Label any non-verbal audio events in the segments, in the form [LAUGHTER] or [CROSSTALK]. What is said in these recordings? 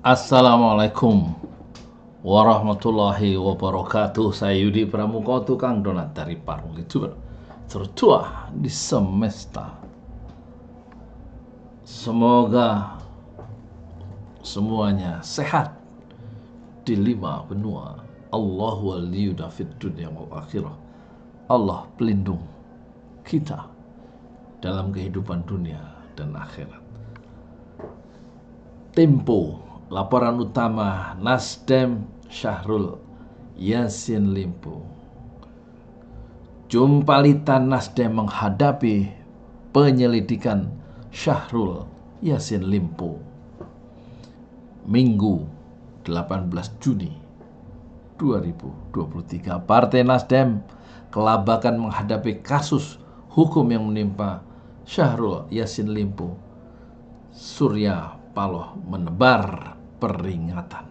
Assalamualaikum warahmatullahi wabarakatuh. Saya Yudi Pramuka, tukang donat dari Parung itu Tertua di semesta. Semoga semuanya sehat di lima benua. Allah waliyu dafid dunia wa akhirah. Allah pelindung kita dalam kehidupan dunia dan akhirat. Tempo Laporan utama Nasdem Syahrul Yasin Limpo. Jumpalitan Nasdem menghadapi penyelidikan Syahrul Yasin Limpo. Minggu 18 Juni 2023 Partai Nasdem kelabakan menghadapi kasus hukum yang menimpa Syahrul Yasin Limpo. Surya Paloh menebar peringatan.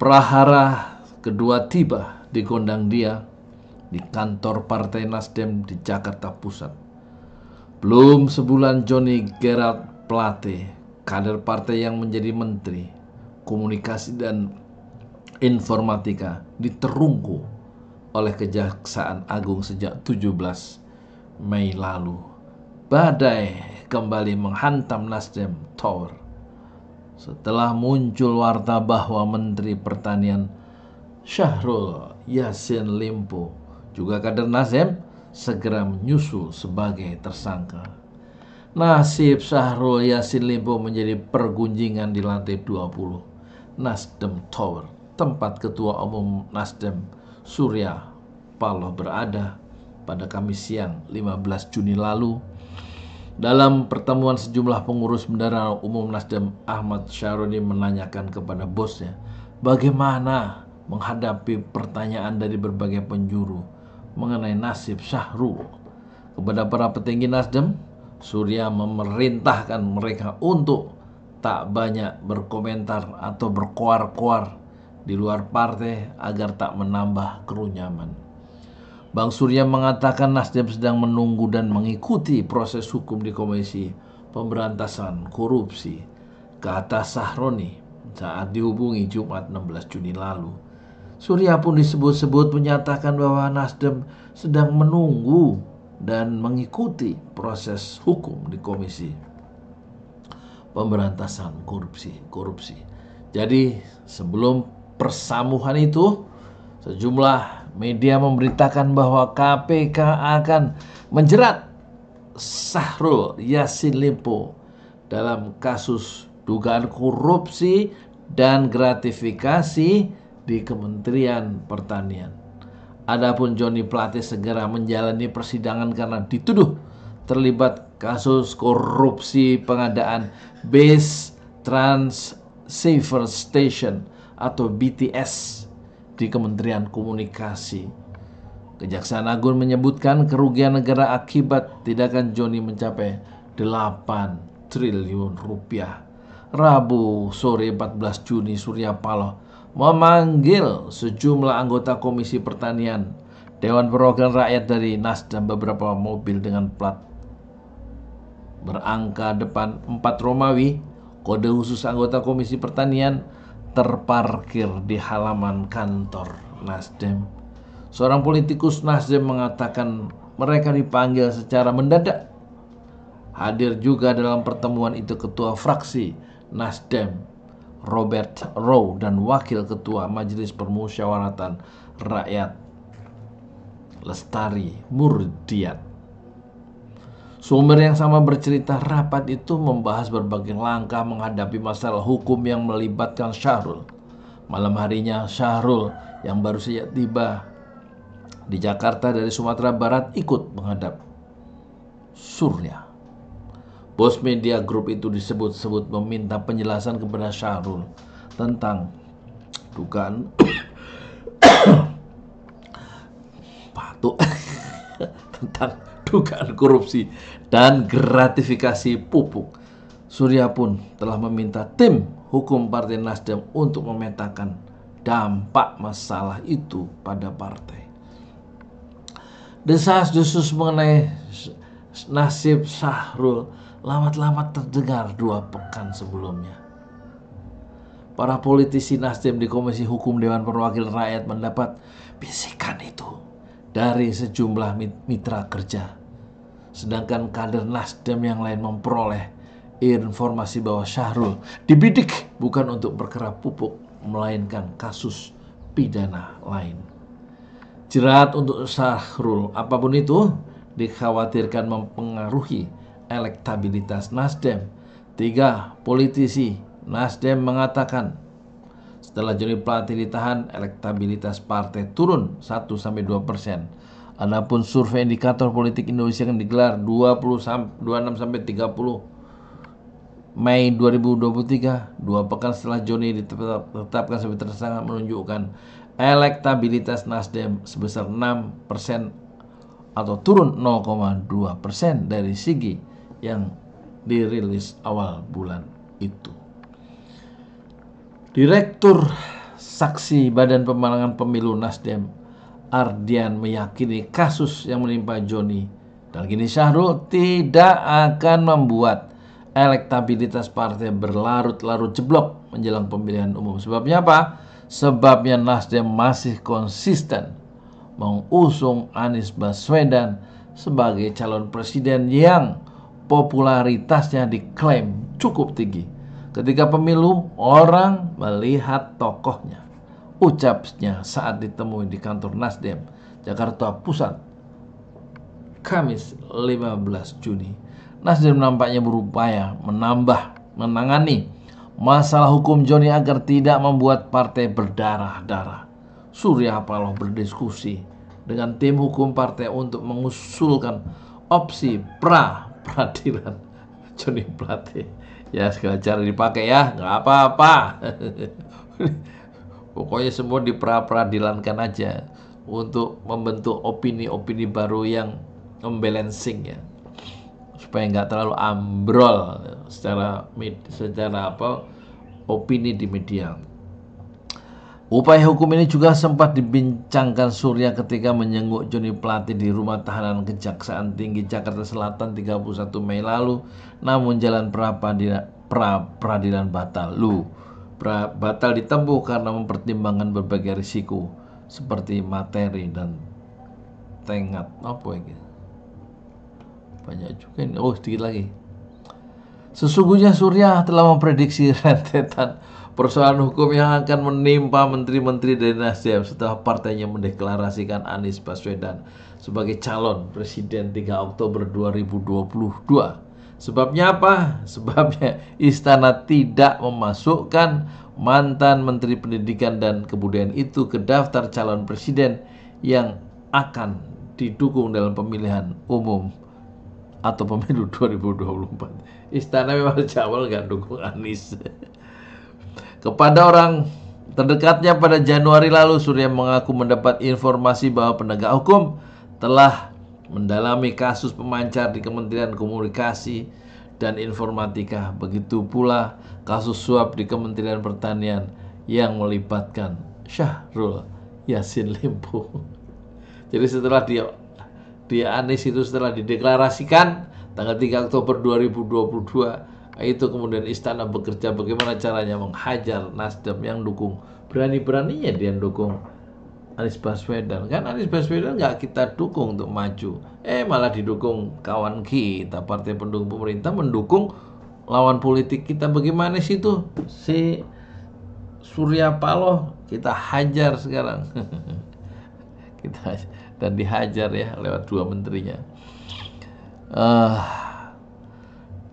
Prahara kedua tiba di gondang dia di kantor Partai Nasdem di Jakarta Pusat. Belum sebulan Johnny Gerald Plate, kader partai yang menjadi menteri komunikasi dan informatika diterungku oleh Kejaksaan Agung sejak 17 Mei lalu badai kembali menghantam Nasdem Tower. Setelah muncul warta bahwa Menteri Pertanian Syahrul Yasin Limpo juga kader Nasdem segera menyusul sebagai tersangka. Nasib Syahrul Yasin Limpo menjadi pergunjingan di lantai 20 Nasdem Tower, tempat Ketua Umum Nasdem Surya Paloh berada pada Kamis siang 15 Juni lalu dalam pertemuan sejumlah pengurus bendara umum Nasdem, Ahmad Syahroni menanyakan kepada bosnya, bagaimana menghadapi pertanyaan dari berbagai penjuru mengenai nasib Syahrul. Kepada para petinggi Nasdem, Surya memerintahkan mereka untuk tak banyak berkomentar atau berkoar-koar di luar partai agar tak menambah kerunyaman. Bang Surya mengatakan Nasdem sedang menunggu dan mengikuti proses hukum di Komisi Pemberantasan Korupsi kata Sahroni saat dihubungi Jumat 16 Juni lalu. Surya pun disebut-sebut menyatakan bahwa Nasdem sedang menunggu dan mengikuti proses hukum di Komisi Pemberantasan Korupsi. Korupsi. Jadi sebelum persamuhan itu sejumlah media memberitakan bahwa KPK akan menjerat Sahrul Yasin Limpo dalam kasus dugaan korupsi dan gratifikasi di Kementerian Pertanian. Adapun Joni Plate segera menjalani persidangan karena dituduh terlibat kasus korupsi pengadaan base Transceiver Station atau BTS di Kementerian Komunikasi. Kejaksaan Agung menyebutkan kerugian negara akibat tindakan Joni mencapai 8 triliun rupiah. Rabu sore 14 Juni Surya Paloh memanggil sejumlah anggota Komisi Pertanian Dewan Perwakilan Rakyat dari Nas dan beberapa mobil dengan plat berangka depan 4 Romawi, kode khusus anggota Komisi Pertanian terparkir di halaman kantor Nasdem. Seorang politikus Nasdem mengatakan mereka dipanggil secara mendadak. Hadir juga dalam pertemuan itu ketua fraksi Nasdem Robert Rowe dan wakil ketua Majelis Permusyawaratan Rakyat Lestari Murdiat. Sumber yang sama bercerita rapat itu membahas berbagai langkah menghadapi masalah hukum yang melibatkan Syahrul. Malam harinya Syahrul yang baru saja tiba di Jakarta dari Sumatera Barat ikut menghadap Surya. Bos media grup itu disebut-sebut meminta penjelasan kepada Syahrul tentang dugaan [COUGHS] [COUGHS] patuh [COUGHS] tentang dugaan korupsi dan gratifikasi pupuk. Surya pun telah meminta tim hukum Partai Nasdem untuk memetakan dampak masalah itu pada partai. Desas-desus mengenai nasib Sahrul lambat-lambat terdengar dua pekan sebelumnya. Para politisi Nasdem di Komisi Hukum Dewan Perwakilan Rakyat mendapat bisikan itu dari sejumlah mitra kerja Sedangkan kader Nasdem yang lain memperoleh informasi bahwa Syahrul dibidik bukan untuk perkara pupuk, melainkan kasus pidana lain. Jerat untuk Syahrul, apapun itu, dikhawatirkan mempengaruhi elektabilitas Nasdem. Tiga, politisi Nasdem mengatakan setelah Joni Plate ditahan, elektabilitas partai turun 1-2 persen. Adapun survei indikator politik Indonesia yang digelar 20 26 sampai 30 Mei 2023, dua pekan setelah Joni ditetapkan sebagai tersangka menunjukkan elektabilitas Nasdem sebesar 6 persen atau turun 0,2 persen dari Sigi yang dirilis awal bulan itu. Direktur Saksi Badan Pemenangan Pemilu Nasdem Ardian meyakini kasus yang menimpa Joni dan kini Syahrul tidak akan membuat elektabilitas partai berlarut-larut jeblok menjelang pemilihan umum. Sebabnya apa? Sebabnya Nasdem masih konsisten mengusung Anies Baswedan sebagai calon presiden yang popularitasnya diklaim cukup tinggi. Ketika pemilu, orang melihat tokohnya ucapnya saat ditemui di kantor Nasdem, Jakarta Pusat, Kamis 15 Juni. Nasdem nampaknya berupaya menambah menangani masalah hukum Joni agar tidak membuat partai berdarah-darah. Surya Paloh berdiskusi dengan tim hukum partai untuk mengusulkan opsi pra peradilan [LAUGHS] Joni Plate. Ya segala cara dipakai ya, nggak apa-apa. [LAUGHS] Pokoknya semua di peradilankan aja untuk membentuk opini-opini baru yang membalancing ya supaya nggak terlalu ambrol secara secara apa opini di media. Upaya hukum ini juga sempat dibincangkan Surya ketika menyenguk Joni Plate di rumah tahanan Kejaksaan Tinggi Jakarta Selatan 31 Mei lalu, namun jalan pra peradilan batal. Lu, batal ditempuh karena mempertimbangkan berbagai risiko seperti materi dan tengat apa ini banyak juga ini oh sedikit lagi sesungguhnya surya telah memprediksi [LAUGHS] rentetan persoalan hukum yang akan menimpa menteri-menteri dari Nasdem setelah partainya mendeklarasikan Anies Baswedan sebagai calon presiden 3 Oktober 2022 Sebabnya apa? [LAUGHS] Sebabnya istana tidak memasukkan mantan Menteri Pendidikan dan Kebudayaan itu ke daftar calon presiden yang akan didukung dalam pemilihan umum atau pemilu 2024. [LAUGHS] Istana memang [LAUGHS] jawab nggak dukung Anies. Kepada orang terdekatnya pada Januari lalu, Surya mengaku mendapat informasi bahwa penegak hukum telah mendalami kasus pemancar di Kementerian Komunikasi dan Informatika, begitu pula kasus suap di Kementerian Pertanian yang melibatkan Syahrul Yasin Limpo. Jadi setelah dia dia Anies itu setelah dideklarasikan tanggal 3 Oktober 2022 itu kemudian istana bekerja bagaimana caranya menghajar Nasdem yang dukung berani-beraninya dia dukung Anies Baswedan kan Anies Baswedan nggak kita dukung untuk maju eh malah didukung kawan kita partai pendukung pemerintah mendukung lawan politik kita bagaimana sih itu si Surya Paloh kita hajar sekarang [LAUGHS] kita dan dihajar ya lewat dua menterinya uh,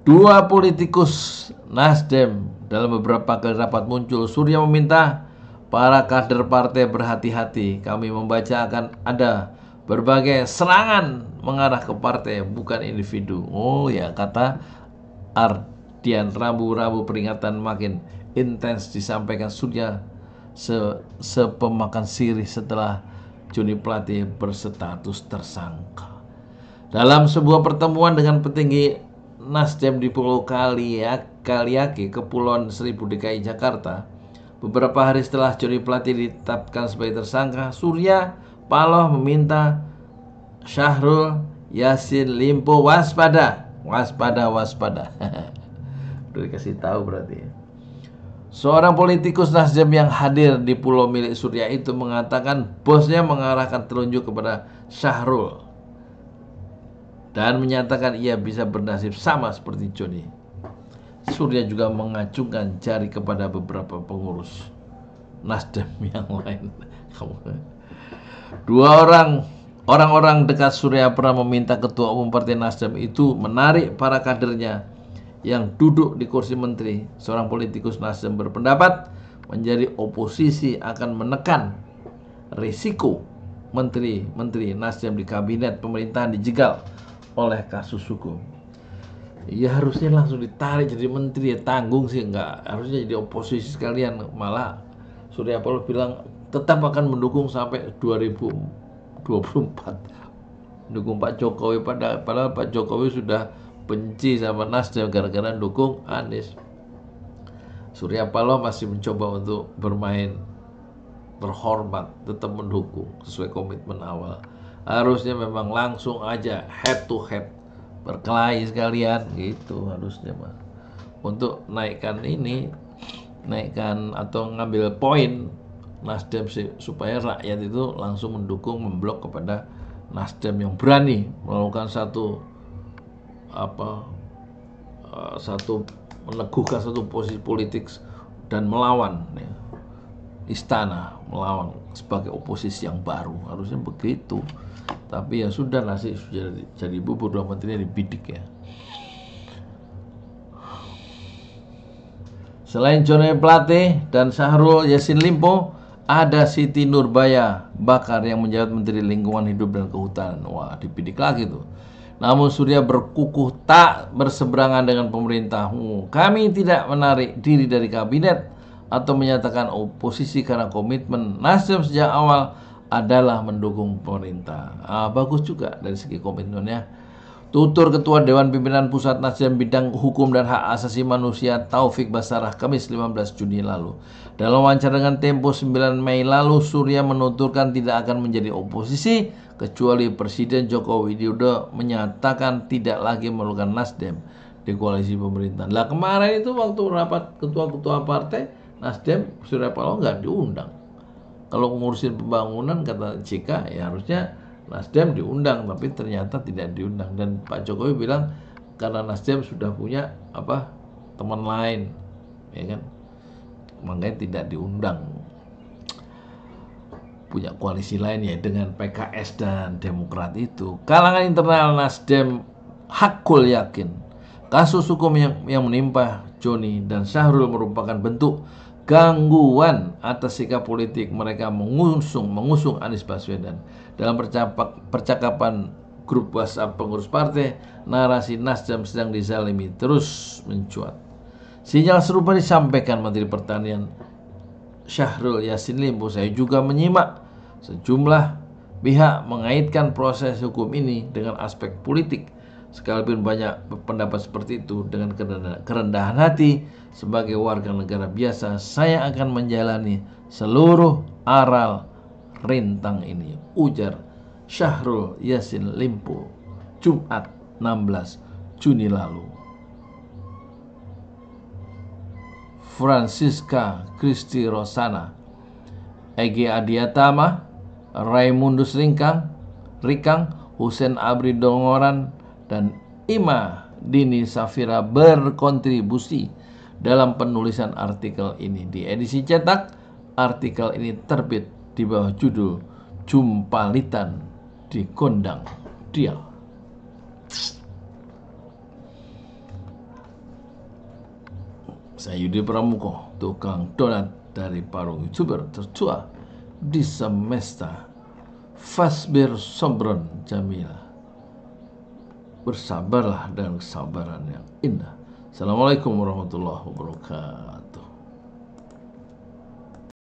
dua politikus Nasdem dalam beberapa kali rapat muncul Surya meminta para kader partai berhati-hati. Kami membaca akan ada berbagai serangan mengarah ke partai, bukan individu. Oh ya, kata Ardian. Rabu-Rabu peringatan makin intens disampaikan Surya se sepemakan sirih setelah Juni Plati berstatus tersangka. Dalam sebuah pertemuan dengan petinggi Nasdem di Pulau Kaliaki, Kepulauan Seribu DKI Jakarta, Beberapa hari setelah Joni Plati ditetapkan sebagai tersangka, Surya Paloh meminta Syahrul Yasin Limpo waspada, waspada, waspada. Sudah [LAUGHS] dikasih tahu berarti ya. Seorang politikus Nasdem yang hadir di pulau milik Surya itu mengatakan bosnya mengarahkan telunjuk kepada Syahrul dan menyatakan ia bisa bernasib sama seperti Joni. Surya juga mengacungkan jari kepada beberapa pengurus Nasdem [LAUGHS] yang lain. Dua orang orang-orang dekat Surya Pernah meminta ketua umum Partai Nasdem itu menarik para kadernya yang duduk di kursi menteri. Seorang politikus Nasdem berpendapat menjadi oposisi akan menekan risiko menteri-menteri Nasdem di kabinet pemerintahan dijegal oleh kasus hukum ya harusnya langsung ditarik jadi menteri ya tanggung sih enggak harusnya jadi oposisi sekalian malah Surya Paloh bilang tetap akan mendukung sampai 2024 dukung Pak Jokowi pada padahal Pak Jokowi sudah benci sama Nasdem gara-gara dukung Anies Surya Paloh masih mencoba untuk bermain berhormat tetap mendukung sesuai komitmen awal harusnya memang langsung aja head to head berkelahi sekalian gitu harusnya mah untuk naikkan ini naikkan atau ngambil poin Nasdem supaya rakyat itu langsung mendukung memblok kepada Nasdem yang berani melakukan satu apa eh, satu meneguhkan satu posisi politik dan melawan ya istana melawan sebagai oposisi yang baru harusnya begitu tapi ya sudah nasi sudah jadi bubur dua menteri dibidik ya selain Joni Plate dan Syahrul Yasin Limpo ada Siti Nurbaya Bakar yang menjabat Menteri Lingkungan Hidup dan Kehutanan wah dibidik lagi tuh namun Surya berkukuh tak berseberangan dengan pemerintah. Hmm, kami tidak menarik diri dari kabinet atau menyatakan oposisi karena komitmen Nasdem sejak awal adalah mendukung pemerintah. Ah, bagus juga dari segi komitmennya. Tutur Ketua Dewan Pimpinan Pusat Nasdem Bidang Hukum dan Hak Asasi Manusia Taufik Basarah Kamis 15 Juni lalu. Dalam wawancara dengan Tempo 9 Mei lalu, Surya menuturkan tidak akan menjadi oposisi kecuali Presiden Joko Widodo menyatakan tidak lagi memerlukan Nasdem di koalisi pemerintahan. Lah kemarin itu waktu rapat ketua-ketua partai Nasdem Surya Paloh nggak diundang. Kalau ngurusin pembangunan kata Cika ya harusnya Nasdem diundang tapi ternyata tidak diundang dan Pak Jokowi bilang karena Nasdem sudah punya apa teman lain ya kan makanya tidak diundang punya koalisi lain ya dengan PKS dan Demokrat itu kalangan internal Nasdem hakul yakin kasus hukum yang, yang menimpa Joni dan Syahrul merupakan bentuk gangguan atas sikap politik mereka mengusung mengusung Anies Baswedan. Dalam percapak, percakapan grup WhatsApp pengurus partai, narasi Nasdem sedang dizalimi terus mencuat. Sinyal serupa disampaikan Menteri Pertanian Syahrul Yasin Limpo. Saya juga menyimak sejumlah pihak mengaitkan proses hukum ini dengan aspek politik Sekalipun banyak pendapat seperti itu dengan kerendahan hati sebagai warga negara biasa, saya akan menjalani seluruh aral rintang ini. Ujar Syahrul Yasin Limpo, Jumat 16 Juni lalu. Francisca Kristi Rosana, Ege Adiatama, Raimundus Ringkang, Rikang, Husen Abri Dongoran, dan Ima Dini Safira berkontribusi dalam penulisan artikel ini. Di edisi cetak, artikel ini terbit di bawah judul Jumpalitan di Kondang Dia. Saya Yudi Pramuko, tukang donat dari Parung Youtuber tertua di semesta Fasbir Sobron Jamila bersabarlah dengan kesabaran yang indah. Assalamualaikum warahmatullahi wabarakatuh.